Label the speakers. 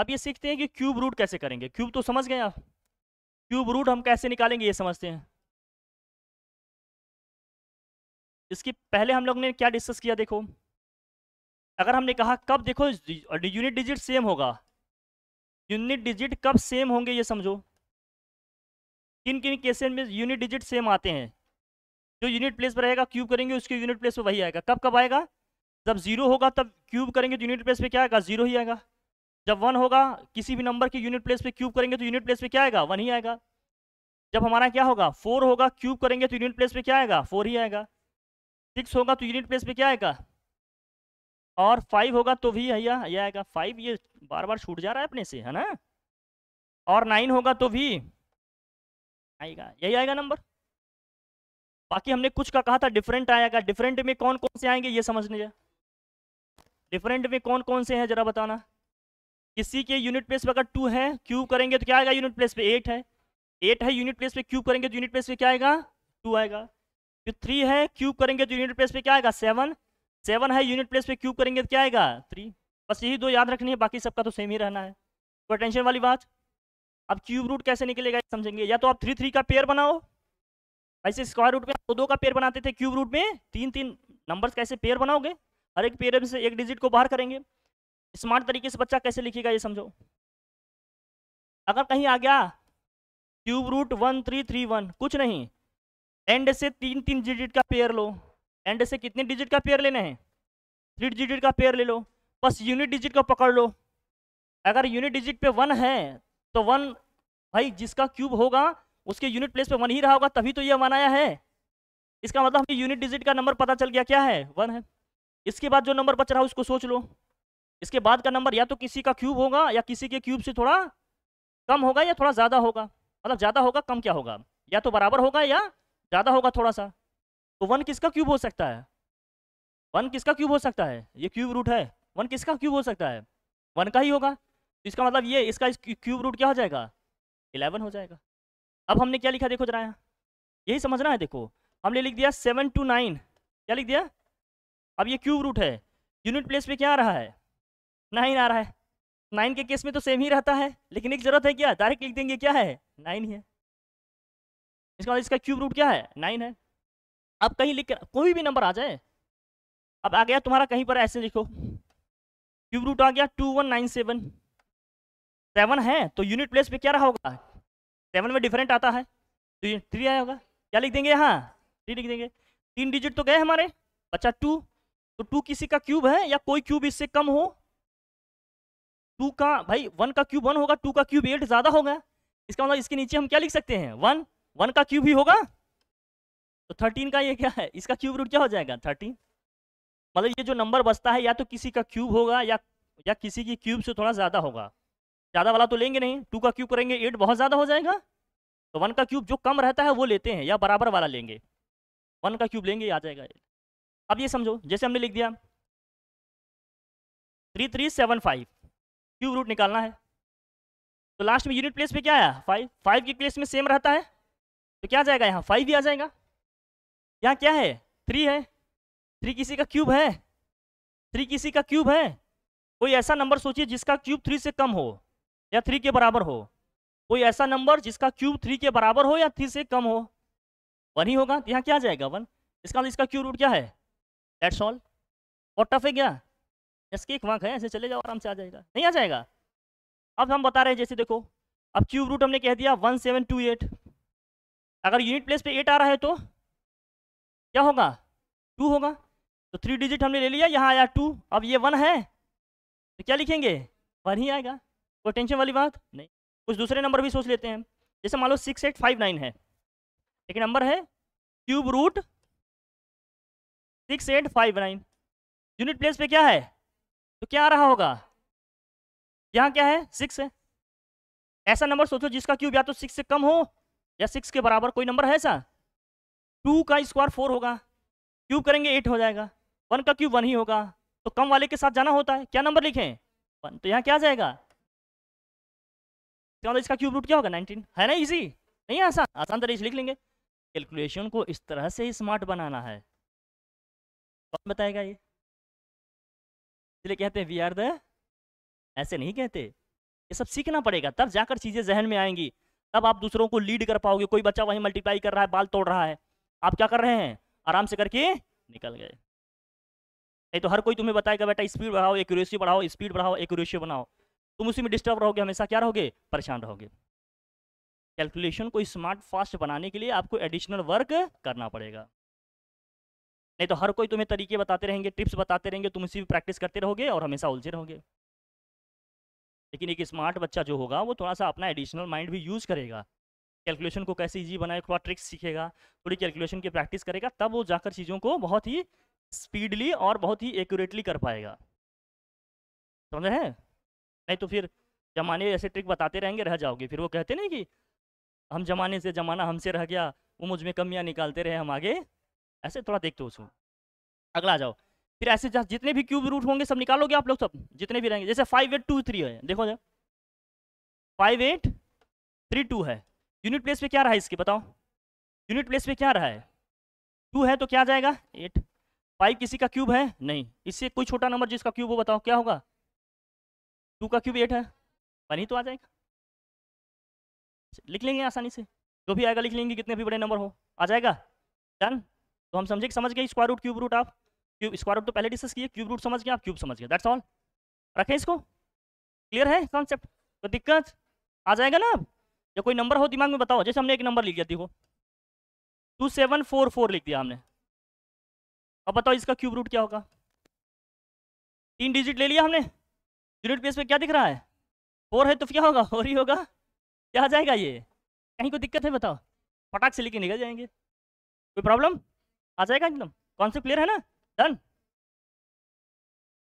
Speaker 1: अब ये सीखते हैं कि क्यूब रूट कैसे करेंगे क्यूब तो समझ गए आप क्यूब रूट हम कैसे निकालेंगे ये समझते हैं इसकी पहले हम लोग ने क्या डिस्कस किया देखो अगर हमने कहा कब देखो यूनिट डिजिट सेम होगा यूनिट डिजिट कब सेम होंगे ये समझो किन किन केसेस में यूनिट डिजिट सेम आते हैं जो यूनिट प्लेस पर रहेगा क्यूब करेंगे उसके यूनिट प्लेस पर वही आएगा कब कब आएगा जब जीरो होगा तब क्यूब करेंगे तो यूनिट प्लेस पर क्या आएगा जीरो ही आएगा जब वन होगा किसी भी नंबर के यूनिट प्लेस पे क्यूब करेंगे तो यूनिट प्लेस पे क्या आएगा वन ही आएगा जब हमारा क्या होगा फोर होगा क्यूब करेंगे तो यूनिट प्लेस पे क्या आएगा फोर ही आएगा सिक्स होगा तो यूनिट प्लेस पे क्या आएगा और फाइव होगा तो भी भैया ये आएगा फाइव ये बार बार छूट जा रहा है अपने से है ना और नाइन होगा तो भी आएगा यही आएगा नंबर बाकी हमने कुछ का कहा था डिफरेंट आएगा डिफरेंट में कौन कौन से आएंगे ये समझ लीजिए डिफरेंट में कौन कौन से हैं जरा बताना किसी के यूनिट प्लेस पे अगर टू है क्यूब करेंगे तो क्या आएगा यूनिट प्लेस पे एट है एट है यूनिट प्लेस पे क्यूब करेंगे तो यूनिट प्लेस पे क्या आएगा टू आएगा फिर थ्री है क्यूब करेंगे तो यूनिट प्लेस पे क्या आएगा सेवन सेवन है यूनिट प्लेस पे क्यूब करेंगे तो क्या आएगा थ्री बस यही दो याद रखनी है बाकी सबका तो सेम ही रहना है कोई तो टेंशन वाली बात अब क्यूब रूट कैसे निकलेगा समझेंगे या तो आप थ्री थ्री का पेयर बनाओ ऐसे स्क्वायर रूट में दो दो का पेयर बनाते थे क्यूब रूट में तीन तीन नंबर्स कैसे पेयर बनाओगे हर एक पेयर में से एक डिजिट को बाहर करेंगे स्मार्ट तरीके से बच्चा कैसे लिखेगा ये समझो अगर कहीं आ गया cube root one three three one कुछ नहीं एंड से तीन तीन डिजिट का पेयर लो एंड से कितने डिजिट का पेयर लेना है थ्री डिजिट का पेयर ले लो बस यूनिट डिजिट को पकड़ लो अगर यूनिट डिजिट पे वन है तो वन भाई जिसका क्यूब होगा उसके यूनिट प्लेस पे वन ही रहा होगा तभी तो ये वन आया है इसका मतलब हमें यूनिट डिजिट का नंबर पता चल गया क्या है वन है इसके बाद जो नंबर बच रहा है उसको सोच लो इसके बाद का नंबर या तो किसी का क्यूब होगा या किसी के क्यूब से थोड़ा कम होगा या थोड़ा ज़्यादा होगा मतलब ज़्यादा होगा कम क्या होगा या तो बराबर होगा या ज़्यादा होगा थोड़ा सा तो वन किसका क्यूब हो सकता है वन किसका क्यूब हो सकता है ये क्यूब रूट है वन किसका क्यूब हो सकता है वन का ही होगा तो इसका मतलब ये इसका इस क्यूब रूट क्या हो जाएगा इलेवन हो जाएगा अब हमने क्या लिखा देखो जरा यहाँ यही समझना है देखो हमने लिख दिया सेवन टू नाइन क्या लिख दिया अब ये क्यूब रूट है यूनिट प्लेस पे क्या आ रहा है नाइन आ रहा है नाइन के केस में तो सेम ही रहता है लेकिन एक जरूरत है क्या डायरेक्ट लिख देंगे क्या है नाइन ही है इसका मतलब इसका क्यूब रूट क्या है नाइन है अब कहीं लिख कर कोई भी नंबर आ जाए अब आ गया तुम्हारा कहीं पर ऐसे लिखो क्यूब रूट आ गया two one nine seven seven है तो यूनिट प्लेस पे क्या रहा होगा सेवन में डिफरेंट आता है तो थ्री आया होगा क्या लिख देंगे यहाँ थ्री लिख देंगे तीन डिजिट तो गए हमारे बच्चा टू तो टू किसी का क्यूब है या कोई क्यूब इससे कम हो टू का भाई वन का क्यूब वन होगा टू का क्यूब एट ज़्यादा होगा इसका मतलब इसके नीचे हम क्या लिख सकते हैं वन वन का क्यूब ही होगा तो थर्टीन का ये क्या है इसका क्यूब रूट क्या हो जाएगा थर्टीन मतलब ये जो नंबर बचता है या तो किसी का क्यूब होगा या या किसी की क्यूब से थोड़ा ज़्यादा होगा ज़्यादा वाला तो लेंगे नहीं टू का क्यूब करेंगे एट बहुत ज़्यादा हो जाएगा तो वन का क्यूब जो कम रहता है वो लेते हैं या बराबर वाला लेंगे वन का क्यूब लेंगे आ जाएगा अब ये समझो जैसे हमने लिख दिया three three seven five cube root निकालना है तो लास्ट में यूनिट प्लेस पे क्या आया फाइव फाइव की प्लेस में सेम रहता है तो क्या जाएगा यहाँ फाइव भी आ जाएगा यहाँ क्या है थ्री है थ्री किसी का क्यूब है थ्री किसी का क्यूब है कोई ऐसा नंबर सोचिए जिसका क्यूब थ्री से कम हो या थ्री के बराबर हो कोई ऐसा नंबर जिसका क्यूब थ्री के बराबर हो या थ्री से कम हो वन ही होगा तो यहाँ क्या जाएगा वन इसका मतलब इसका क्यूब रूट क्या है दैट्स ऑल और टफ है क्या इसके एक वाक है ऐसे चले जाओ आराम से आ जाएगा नहीं आ जाएगा अब हम बता रहे हैं जैसे देखो अब क्यूब रूट हमने कह दिया वन सेवन टू एट अगर यूनिट प्लेस पे एट आ रहा है तो क्या होगा टू होगा तो थ्री डिजिट हमने ले लिया यहाँ आया टू अब ये वन है तो क्या लिखेंगे वन ही आएगा कोई टेंशन वाली बात नहीं कुछ दूसरे नंबर भी सोच लेते हैं जैसे मान लो सिक्स एट फाइव नाइन है एक नंबर है cube root six eight five nine unit place पे क्या है तो क्या आ रहा होगा यहाँ क्या है सिक्स है ऐसा नंबर सोचो जिसका क्यूब या तो सिक्स से कम हो या सिक्स के बराबर कोई नंबर है ऐसा टू का स्क्वायर फोर होगा क्यूब करेंगे एट हो जाएगा वन का क्यूब वन ही होगा तो कम वाले के साथ जाना होता है क्या नंबर लिखें वन तो यहाँ क्या जाएगा तो इसका क्यूब रूट क्या होगा नाइनटीन है ना इजी नहीं आसान आसान तरीके से लिख लेंगे कैलकुलेशन को इस तरह से ही स्मार्ट बनाना है कौन बताएगा ये इसलिए कहते हैं वी आर द ऐसे नहीं कहते ये सब सीखना पड़ेगा तब जाकर चीज़ें जहन में आएंगी तब आप दूसरों को लीड कर पाओगे कोई बच्चा वहीं मल्टीप्लाई कर रहा है बाल तोड़ रहा है आप क्या कर रहे हैं आराम से करके निकल गए नहीं तो हर कोई तुम्हें बताएगा बेटा स्पीड बढ़ाओ एक बढ़ाओ स्पीड बढ़ाओ एक बनाओ तुम उसी में डिस्टर्ब रहोगे हमेशा क्या रहोगे परेशान रहोगे कैलकुलेशन को स्मार्ट फास्ट बनाने के लिए आपको एडिशनल वर्क करना पड़ेगा नहीं तो हर कोई तुम्हें तरीके बताते रहेंगे टिप्स बताते रहेंगे तुम भी प्रैक्टिस करते रहोगे और हमेशा उलझे रहोगे लेकिन एक स्मार्ट बच्चा जो होगा वो थोड़ा सा अपना एडिशनल माइंड भी यूज़ करेगा कैलकुलेशन को कैसे इजी बनाए थोड़ा ट्रिक्स सीखेगा थोड़ी कैलकुलेशन की प्रैक्टिस करेगा तब वो जाकर चीज़ों को बहुत ही स्पीडली और बहुत ही एक्यूरेटली कर पाएगा समझ रहे हैं नहीं तो फिर जमाने ऐसे ट्रिक बताते रहेंगे रह जाओगे फिर वो कहते नहीं कि हम जमाने से जमाना हमसे रह गया वो मुझ में कमियाँ निकालते रहे हम आगे ऐसे थोड़ा देखते हो उसको अगला आ जाओ फिर ऐसे जितने भी क्यूब रूट होंगे सब निकालोगे आप लोग सब जितने भी रहेंगे जैसे फाइव एट टू थ्री है देखो जरा फाइव एट थ्री टू है यूनिट प्लेस पे क्या रहा है इसके बताओ यूनिट प्लेस पे क्या रहा है टू है तो क्या जाएगा एट फाइव किसी का क्यूब है नहीं इससे कोई छोटा नंबर जिसका क्यूब हो बताओ क्या होगा टू का क्यूब एट है वन ही तो आ जाएगा लिख लेंगे आसानी से जो भी आएगा लिख लेंगे कितने भी बड़े नंबर हो आ जाएगा डन तो हम समझे समझ गए स्क्वायर रूट क्यूब रूट आप क्यूब स्क्वायर रूट तो पहले डिस्कस किए क्यूब रूट समझ गए आप क्यूब समझ गए दैट्स ऑल रखें इसको क्लियर है कॉन्सेप्ट तो दिक्कत आ जाएगा ना आप जब कोई नंबर हो दिमाग में बताओ जैसे हमने एक नंबर लिख दिया देखो टू सेवन फोर फोर लिख दिया हमने अब बताओ इसका क्यूब रूट क्या होगा तीन डिजिट ले लिया हमने यूनिट प्लेस पे क्या दिख रहा है फोर है तो क्या होगा फोर ही होगा क्या आ जाएगा ये कहीं कोई दिक्कत है बताओ फटाक से लेके निकल जाएंगे कोई प्रॉब्लम आ जाएगा एकदम कॉन्सेप्ट क्लियर है ना डन